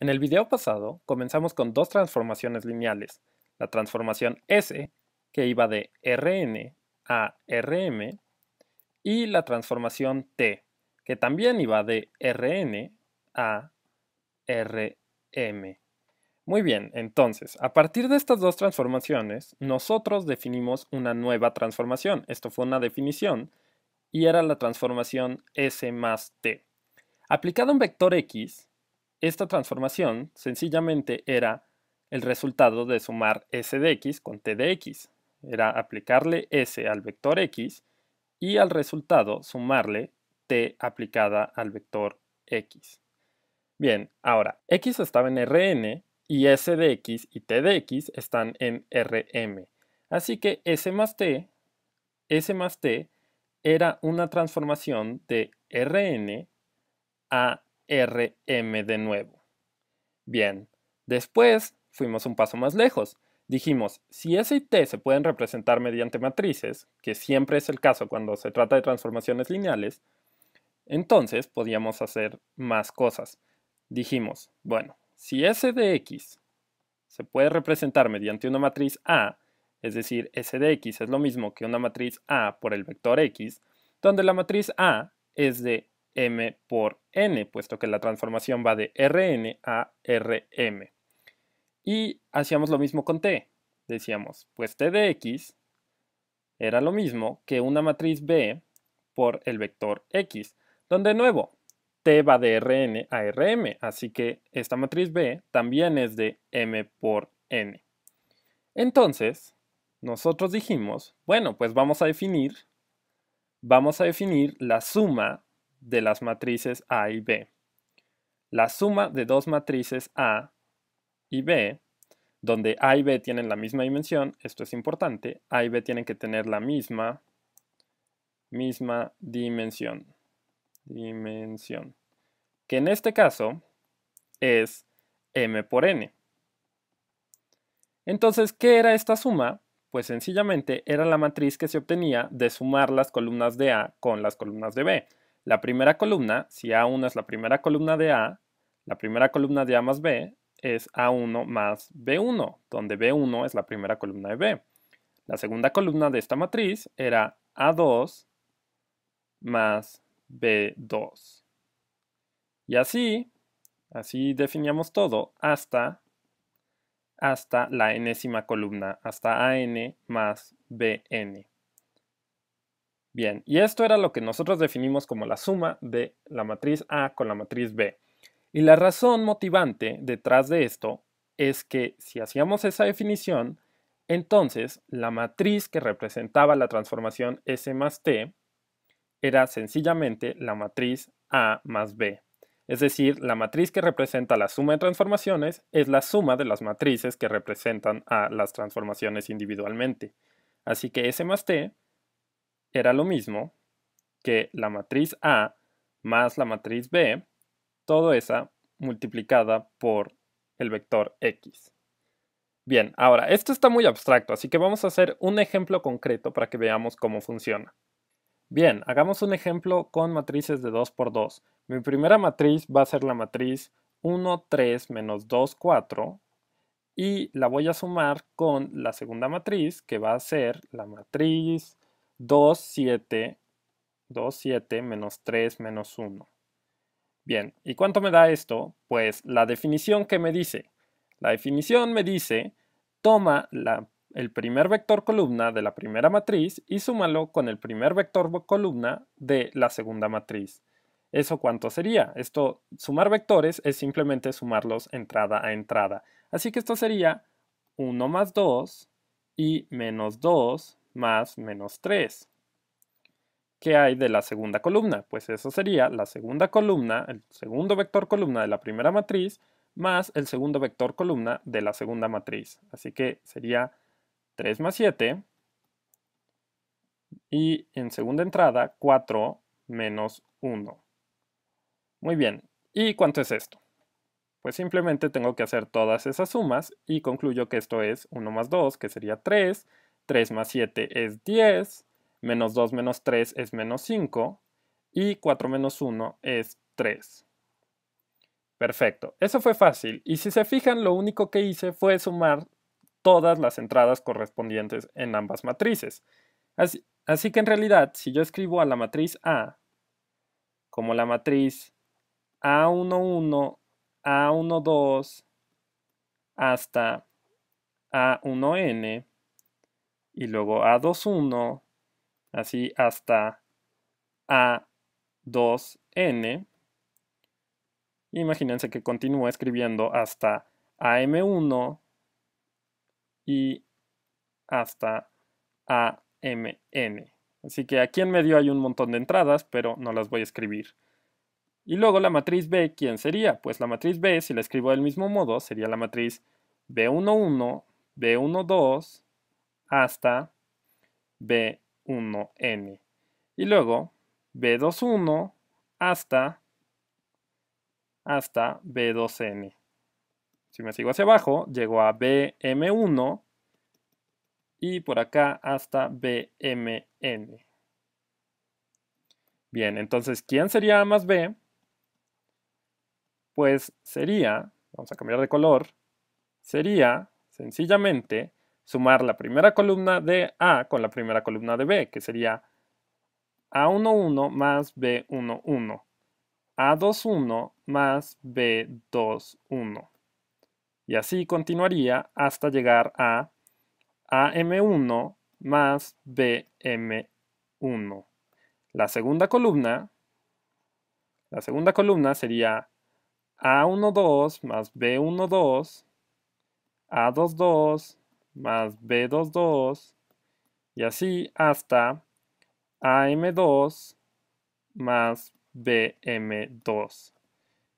En el video pasado comenzamos con dos transformaciones lineales, la transformación S, que iba de Rn a Rm, y la transformación T, que también iba de Rn a Rm. Muy bien, entonces, a partir de estas dos transformaciones, nosotros definimos una nueva transformación. Esto fue una definición y era la transformación S más T. Aplicado un vector X, esta transformación sencillamente era el resultado de sumar s de x con t de x. Era aplicarle s al vector x y al resultado sumarle t aplicada al vector x. Bien, ahora, x estaba en Rn y s de x y t de x están en Rm. Así que s más t, s más t era una transformación de Rn a RM de nuevo. Bien, después fuimos un paso más lejos. Dijimos, si S y T se pueden representar mediante matrices, que siempre es el caso cuando se trata de transformaciones lineales, entonces podíamos hacer más cosas. Dijimos, bueno, si S de X se puede representar mediante una matriz A, es decir, S de X es lo mismo que una matriz A por el vector X, donde la matriz A es de m por n, puesto que la transformación va de rn a rm. Y hacíamos lo mismo con t. Decíamos, pues t de x era lo mismo que una matriz b por el vector x, donde de nuevo t va de rn a rm, así que esta matriz b también es de m por n. Entonces, nosotros dijimos, bueno, pues vamos a definir, vamos a definir la suma de las matrices A y B. La suma de dos matrices A y B, donde A y B tienen la misma dimensión, esto es importante, A y B tienen que tener la misma, misma dimensión. Dimensión. Que en este caso es m por n. Entonces, ¿qué era esta suma? Pues sencillamente era la matriz que se obtenía de sumar las columnas de A con las columnas de B. La primera columna, si A1 es la primera columna de A, la primera columna de A más B es A1 más B1, donde B1 es la primera columna de B. La segunda columna de esta matriz era A2 más B2. Y así, así definíamos todo hasta, hasta la enésima columna, hasta AN más BN. Bien, y esto era lo que nosotros definimos como la suma de la matriz A con la matriz B. Y la razón motivante detrás de esto es que si hacíamos esa definición, entonces la matriz que representaba la transformación S más T era sencillamente la matriz A más B. Es decir, la matriz que representa la suma de transformaciones es la suma de las matrices que representan a las transformaciones individualmente. Así que S más T era lo mismo que la matriz A más la matriz B, todo esa multiplicada por el vector X. Bien, ahora, esto está muy abstracto, así que vamos a hacer un ejemplo concreto para que veamos cómo funciona. Bien, hagamos un ejemplo con matrices de 2 por 2. Mi primera matriz va a ser la matriz 1, 3, menos 2, 4, y la voy a sumar con la segunda matriz, que va a ser la matriz 2, 7, 2, 7 menos 3 menos 1. Bien, ¿y cuánto me da esto? Pues la definición que me dice. La definición me dice, toma la, el primer vector columna de la primera matriz y súmalo con el primer vector columna de la segunda matriz. ¿Eso cuánto sería? Esto, sumar vectores es simplemente sumarlos entrada a entrada. Así que esto sería 1 más 2 y menos 2 más menos 3. ¿Qué hay de la segunda columna? Pues eso sería la segunda columna, el segundo vector columna de la primera matriz, más el segundo vector columna de la segunda matriz. Así que sería 3 más 7, y en segunda entrada 4 menos 1. Muy bien, ¿y cuánto es esto? Pues simplemente tengo que hacer todas esas sumas y concluyo que esto es 1 más 2, que sería 3, 3 más 7 es 10, menos 2 menos 3 es menos 5 y 4 menos 1 es 3. Perfecto, eso fue fácil y si se fijan lo único que hice fue sumar todas las entradas correspondientes en ambas matrices. Así, así que en realidad si yo escribo a la matriz A como la matriz A11, A12 hasta A1n, y luego A21, así hasta A2N. Imagínense que continúa escribiendo hasta AM1 y hasta AMN. Así que aquí en medio hay un montón de entradas, pero no las voy a escribir. Y luego la matriz B, ¿quién sería? Pues la matriz B, si la escribo del mismo modo, sería la matriz B11, B12, hasta B1N. Y luego B21 hasta, hasta B2N. Si me sigo hacia abajo, llego a BM1 y por acá hasta BMN. Bien, entonces, ¿quién sería A más B? Pues sería, vamos a cambiar de color, sería sencillamente sumar la primera columna de A con la primera columna de B, que sería A11 más B11, A21 más B21. Y así continuaría hasta llegar a AM1 más BM1. La segunda columna, la segunda columna sería A12 más B12, A22 más B22 y así hasta AM2 más BM2.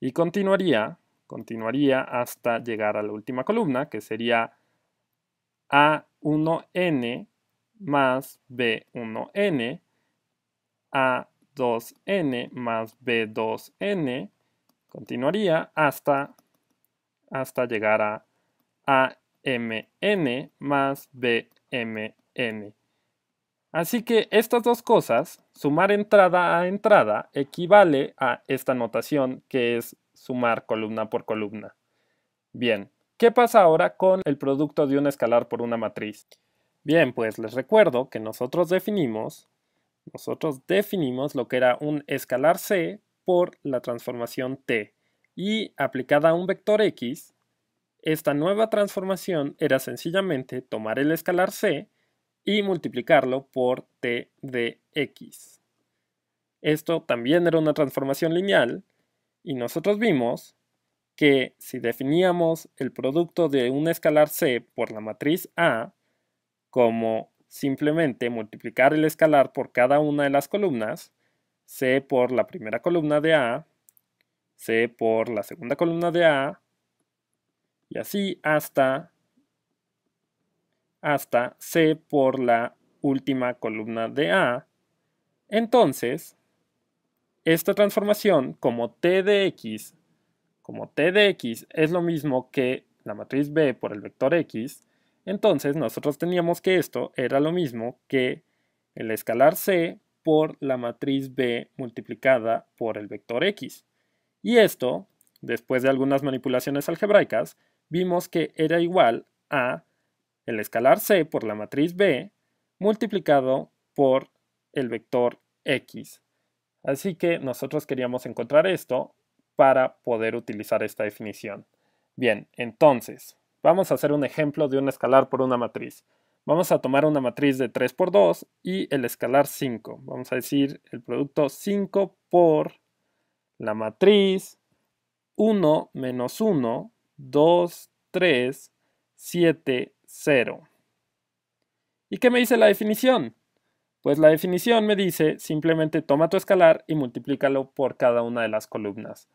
Y continuaría, continuaría hasta llegar a la última columna, que sería A1N más B1N, A2N más B2N, continuaría hasta, hasta llegar a mn más bmn. Así que estas dos cosas, sumar entrada a entrada, equivale a esta notación que es sumar columna por columna. Bien, ¿qué pasa ahora con el producto de un escalar por una matriz? Bien, pues les recuerdo que nosotros definimos, nosotros definimos lo que era un escalar C por la transformación T y aplicada a un vector X, esta nueva transformación era sencillamente tomar el escalar c y multiplicarlo por t de x. Esto también era una transformación lineal y nosotros vimos que si definíamos el producto de un escalar c por la matriz A como simplemente multiplicar el escalar por cada una de las columnas, c por la primera columna de A, c por la segunda columna de A, y así hasta, hasta C por la última columna de A. Entonces, esta transformación como T de X, como T de X es lo mismo que la matriz B por el vector X, entonces nosotros teníamos que esto era lo mismo que el escalar C por la matriz B multiplicada por el vector X. Y esto, después de algunas manipulaciones algebraicas, vimos que era igual a el escalar C por la matriz B multiplicado por el vector X. Así que nosotros queríamos encontrar esto para poder utilizar esta definición. Bien, entonces, vamos a hacer un ejemplo de un escalar por una matriz. Vamos a tomar una matriz de 3 por 2 y el escalar 5. Vamos a decir el producto 5 por la matriz 1 menos 1 2, 3, 7, 0. ¿Y qué me dice la definición? Pues la definición me dice simplemente toma tu escalar y multiplícalo por cada una de las columnas.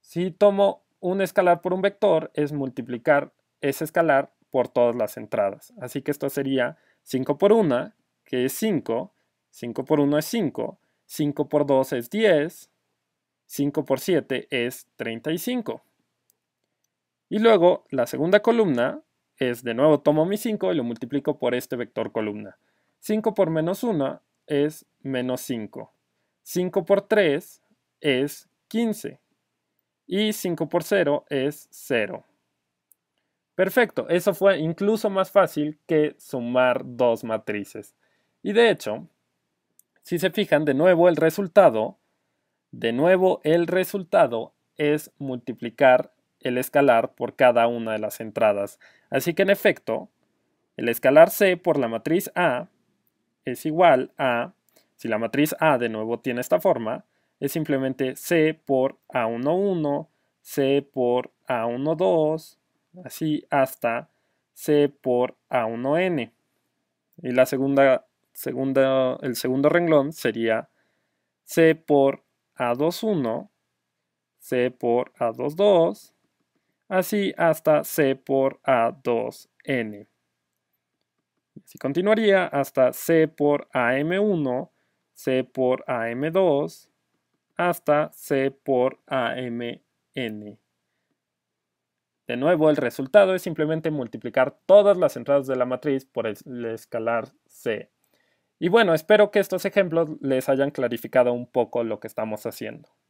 Si tomo un escalar por un vector es multiplicar ese escalar por todas las entradas. Así que esto sería 5 por 1, que es 5, 5 por 1 es 5, 5 por 2 es 10, 5 por 7 es 35. Y luego la segunda columna es, de nuevo, tomo mi 5 y lo multiplico por este vector columna. 5 por menos 1 es menos 5. 5 por 3 es 15. Y 5 por 0 es 0. Perfecto, eso fue incluso más fácil que sumar dos matrices. Y de hecho, si se fijan, de nuevo el resultado, de nuevo el resultado es multiplicar el escalar por cada una de las entradas. Así que en efecto, el escalar C por la matriz A es igual a, si la matriz A de nuevo tiene esta forma, es simplemente C por A11, C por A12, así hasta C por A1N. Y la segunda, segunda, el segundo renglón sería C por A21, C por A22, así hasta C por A2N. Así continuaría hasta C por AM1, C por AM2, hasta C por AMN. De nuevo, el resultado es simplemente multiplicar todas las entradas de la matriz por el escalar C. Y bueno, espero que estos ejemplos les hayan clarificado un poco lo que estamos haciendo.